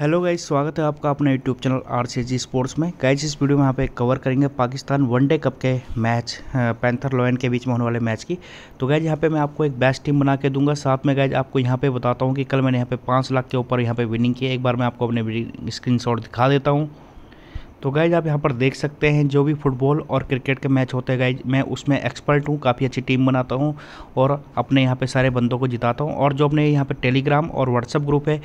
hello guys स्वागत है आपका अपने YouTube channel R C G sports में गाइज इस वीडियो में यहाँ पे कवर करेंगे पाकिस्तान वनडे कप के मैच पैंथर लॉयन के बीच में होने वाले मैच की तो गाइज यहाँ पे मैं आपको एक बेस्ट टीम बना के दूंगा साथ में गाइज आपको यहाँ पे बताता हूँ कि कल मैंने यहाँ पे पाँच लाख के ऊपर यहाँ पे विनिंग की एक बार मैं आपको अपने स्क्रीन दिखा देता हूँ तो गाइज आप यहाँ पर देख सकते हैं जो भी फुटबॉल और क्रिकेट के मैच होते हैं गाइज मैं उसमें एक्सपर्ट हूँ काफ़ी अच्छी टीम बनाता हूँ और अपने यहाँ पे सारे बंदों को जिताता हूँ और जो अपने यहाँ पे टेलीग्राम और व्हाट्सअप ग्रुप है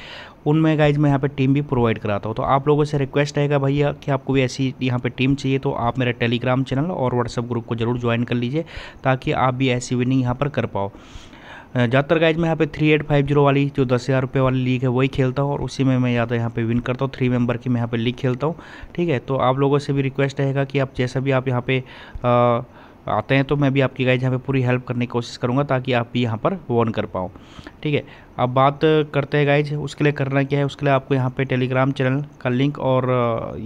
उनमें गाइज मैं यहाँ पे टीम भी प्रोवाइड कराता हूँ तो आप लोगों से रिक्वेस्ट रहेगा भैया कि आपको भी ऐसी यहाँ पर टीम चाहिए तो आप मेरे टेलीग्राम चैनल और व्हाट्सअप ग्रुप को ज़रूर ज्वाइन कर लीजिए ताकि आप भी ऐसी विनिंग यहाँ पर कर पाओ ज़्यादातर गाइज मैं यहाँ पे थ्री एट फाइव जीरो वाली जो दस हज़ार रुपये वाली लीग है वही खेलता हूँ और उसी में मैं ज़्यादा तो यहाँ पे विन करता हूँ थ्री मेंबर की मैं यहाँ पे लीग खेलता हूँ ठीक है तो आप लोगों से भी रिक्वेस्ट रहेगा कि आप जैसा भी आप यहाँ पे आ, आते हैं तो मैं भी आपकी गाइज यहाँ पे पूरी हेल्प करने की कोशिश करूँगा ताकि आप भी यहाँ पर वन कर पाओ ठीक है अब बात करते हैं गाइज उसके लिए करना क्या है उसके लिए आपको यहाँ पे टेलीग्राम चैनल का लिंक और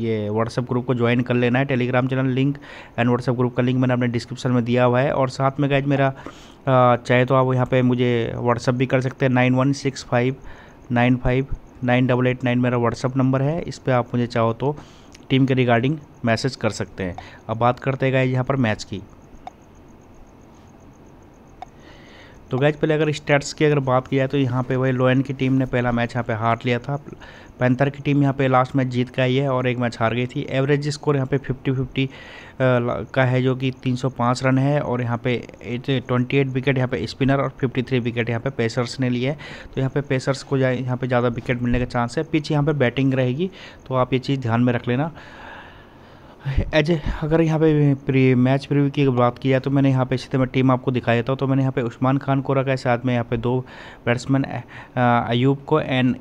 ये व्हाट्सअप ग्रुप को ज्वाइन कर लेना है Telegram channel link and WhatsApp group का लिंक मैंने अपने डिस्क्रिप्शन में दिया हुआ है और साथ में गाइज मेरा चाहे तो आप यहाँ पे मुझे व्हाट्सअप भी कर सकते हैं nine one six five nine five nine double eight nine मेरा व्हाट्सअप नंबर है इस पर आप मुझे चाहो तो टीम के रिगार्डिंग मैसेज कर सकते हैं अब बात करते गए यहाँ पर मैच की तो गैज पहले अगर स्टेट्स की अगर बात की जाए तो यहाँ पे वही लोयन की टीम ने पहला मैच यहाँ पे हार लिया था पैंथर की टीम यहाँ पे लास्ट मैच जीत का ही है और एक मैच हार गई थी एवरेज स्कोर यहाँ पे 50 50 का है जो कि 305 रन है और यहाँ पे 28 विकेट यहाँ पे स्पिनर और 53 विकेट यहाँ पे पेसर्स ने लिए तो यहाँ पे पेसर्स को यहाँ पे ज़्यादा विकेट मिलने का चांस है पीछे यहाँ पे बैटिंग रहेगी तो आप ये चीज़ ध्यान में रख लेना एज अगर यहाँ पे प्री मैच प्रीव्यू की बात की जाए तो मैंने यहाँ पे इसी तरह टीम आपको दिखाई देता हूँ तो मैंने यहाँ पे उस्मान खान को रखा है साथ में यहाँ पे दो बैट्समैन अयूब को एंड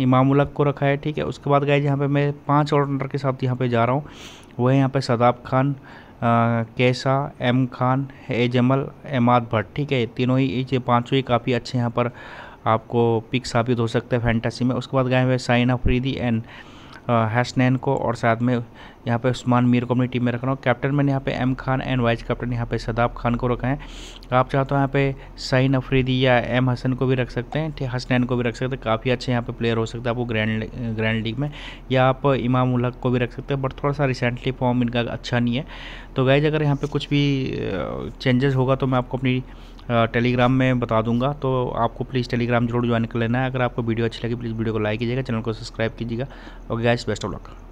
इमामुलक को रखा है ठीक है उसके बाद गए यहाँ पे मैं पांच ऑलराउंडर के साथ यहाँ पे जा रहा हूँ वह है यहाँ पर सदाब खान कैसा एम खान ए जमल एमाद भट्ट ठीक है तीनों ही ये पाँचों ही काफ़ी अच्छे यहाँ पर आपको पिक साबित हो सकते हैं फैंटेसी में उसके बाद गए हुए साइना फ्रीदी एंड हैसनैन को और साथ में यहाँ पे उस्मान मीर को अपनी टीम में रख रहा हूँ कैप्टन मैंने यहाँ पे M Khan and vice captain यहाँ पे सदाब खान को रखा है आप चाहते हो यहाँ पे साइन अफरीदी या एम हसन को भी रख सकते हैं हसनैन को भी रख सकते हैं काफ़ी अच्छे यहाँ पे प्लेयर हो सकते हैं आपको ग्रैंड ग्रैंड लीग में या आप इमाम उलक को भी रख सकते हैं बट थोड़ा सा रिसेंटली फॉर्म इनका अच्छा नहीं है तो गाइज अगर यहाँ पर कुछ भी चेंजेस होगा तो मैं आपको अपनी टेलीग्राम में बता दूंगा तो आपको प्लीज़ टेलीग्राम जरूर ज्वाइन कर लेना है अगर आपको वीडियो अच्छी लगी प्लीज़ वीडियो को लाइक कीजिएगा चैनल को सब्सक्राइब कीजिएगा और गैस बेस्ट ऑफ लक